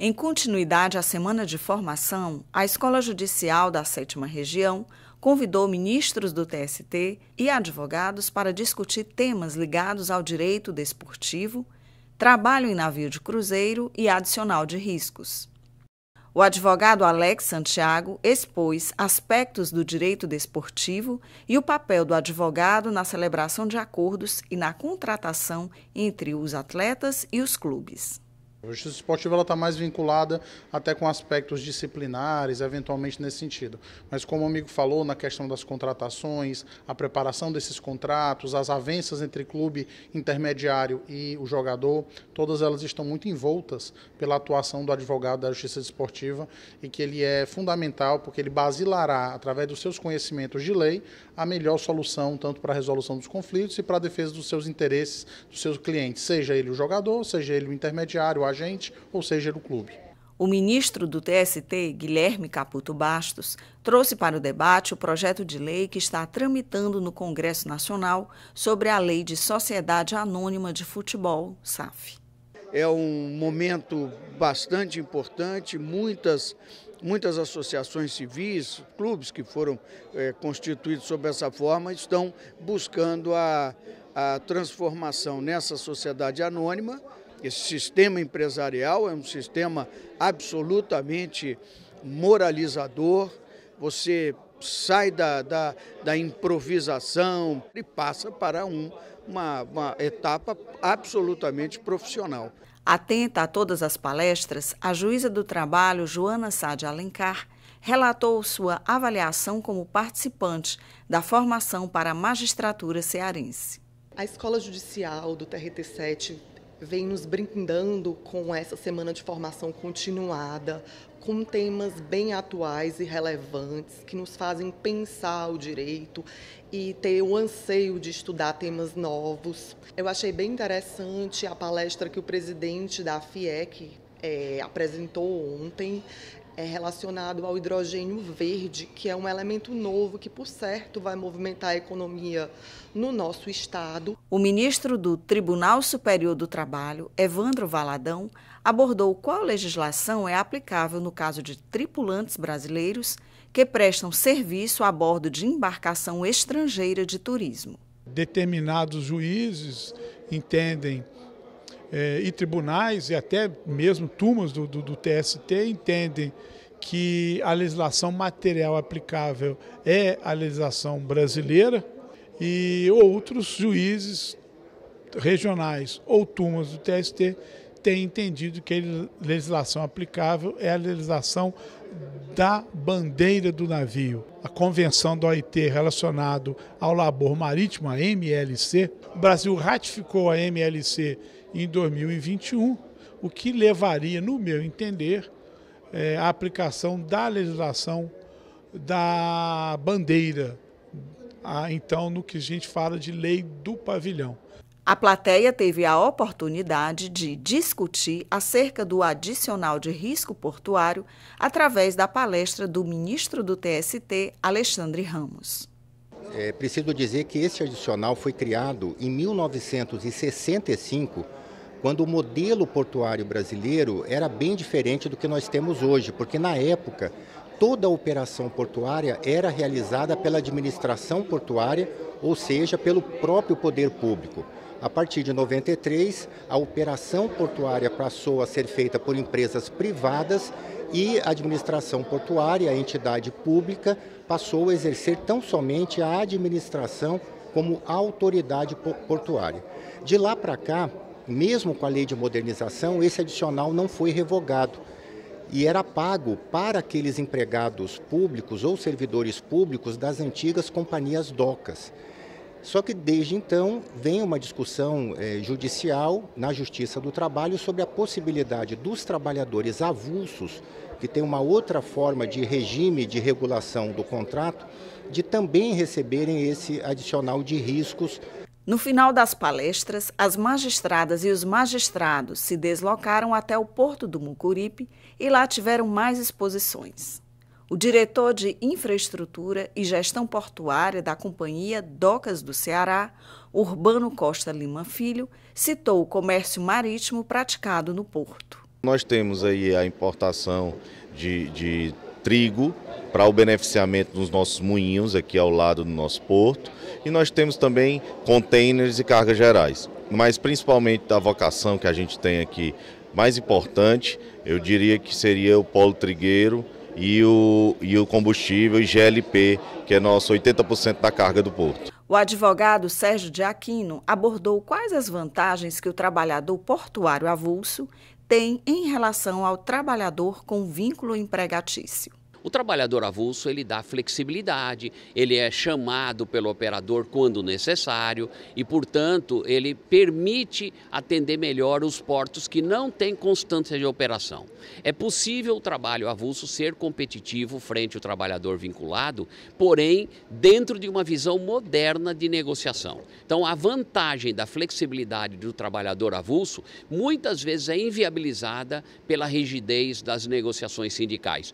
Em continuidade à semana de formação, a Escola Judicial da Sétima Região convidou ministros do TST e advogados para discutir temas ligados ao direito desportivo, trabalho em navio de cruzeiro e adicional de riscos. O advogado Alex Santiago expôs aspectos do direito desportivo e o papel do advogado na celebração de acordos e na contratação entre os atletas e os clubes. A justiça esportiva ela está mais vinculada até com aspectos disciplinares, eventualmente nesse sentido. Mas como o amigo falou, na questão das contratações, a preparação desses contratos, as avanças entre clube intermediário e o jogador, todas elas estão muito envoltas pela atuação do advogado da justiça esportiva e que ele é fundamental porque ele basilará, através dos seus conhecimentos de lei, a melhor solução tanto para a resolução dos conflitos e para a defesa dos seus interesses, dos seus clientes, seja ele o jogador, seja ele o intermediário, agente ou seja no clube. O ministro do TST, Guilherme Caputo Bastos, trouxe para o debate o projeto de lei que está tramitando no Congresso Nacional sobre a Lei de Sociedade Anônima de Futebol, SAF. É um momento bastante importante, muitas muitas associações civis, clubes que foram é, constituídos sob essa forma, estão buscando a, a transformação nessa sociedade anônima esse sistema empresarial é um sistema absolutamente moralizador. Você sai da, da, da improvisação e passa para um, uma, uma etapa absolutamente profissional. Atenta a todas as palestras, a juíza do trabalho, Joana Sá de Alencar, relatou sua avaliação como participante da formação para a magistratura cearense. A Escola Judicial do TRT7 vem nos brindando com essa semana de formação continuada, com temas bem atuais e relevantes que nos fazem pensar o direito e ter o anseio de estudar temas novos. Eu achei bem interessante a palestra que o presidente da FIEC é, apresentou ontem é relacionado ao hidrogênio verde, que é um elemento novo que, por certo, vai movimentar a economia no nosso estado. O ministro do Tribunal Superior do Trabalho, Evandro Valadão, abordou qual legislação é aplicável no caso de tripulantes brasileiros que prestam serviço a bordo de embarcação estrangeira de turismo. Determinados juízes entendem é, e tribunais e até mesmo turmas do, do, do TST entendem que a legislação material aplicável é a legislação brasileira e outros juízes regionais ou turmas do TST têm entendido que a legislação aplicável é a legislação da bandeira do navio. A convenção da OIT relacionado ao labor marítimo, a MLC, o Brasil ratificou a MLC em 2021, o que levaria, no meu entender, é, a aplicação da legislação da bandeira, a, então no que a gente fala de lei do pavilhão. A plateia teve a oportunidade de discutir acerca do adicional de risco portuário através da palestra do ministro do TST, Alexandre Ramos. É, preciso dizer que esse adicional foi criado em 1965, quando o modelo portuário brasileiro era bem diferente do que nós temos hoje, porque na época toda a operação portuária era realizada pela administração portuária, ou seja, pelo próprio poder público. A partir de 93, a operação portuária passou a ser feita por empresas privadas e a administração portuária, a entidade pública, passou a exercer tão somente a administração como a autoridade portuária. De lá para cá, mesmo com a lei de modernização, esse adicional não foi revogado e era pago para aqueles empregados públicos ou servidores públicos das antigas companhias docas. Só que desde então vem uma discussão eh, judicial na Justiça do Trabalho sobre a possibilidade dos trabalhadores avulsos, que tem uma outra forma de regime de regulação do contrato, de também receberem esse adicional de riscos. No final das palestras, as magistradas e os magistrados se deslocaram até o porto do Mucuripe e lá tiveram mais exposições o diretor de Infraestrutura e Gestão Portuária da Companhia Docas do Ceará, Urbano Costa Lima Filho, citou o comércio marítimo praticado no porto. Nós temos aí a importação de, de trigo para o beneficiamento dos nossos moinhos aqui ao lado do nosso porto e nós temos também contêineres e cargas gerais. Mas principalmente da vocação que a gente tem aqui, mais importante, eu diria que seria o polo trigueiro e o, e o combustível GLP que é nosso 80% da carga do porto. O advogado Sérgio de Aquino abordou quais as vantagens que o trabalhador portuário avulso tem em relação ao trabalhador com vínculo empregatício. O trabalhador avulso ele dá flexibilidade, ele é chamado pelo operador quando necessário e, portanto, ele permite atender melhor os portos que não têm constância de operação. É possível o trabalho avulso ser competitivo frente ao trabalhador vinculado, porém dentro de uma visão moderna de negociação. Então, a vantagem da flexibilidade do trabalhador avulso muitas vezes é inviabilizada pela rigidez das negociações sindicais.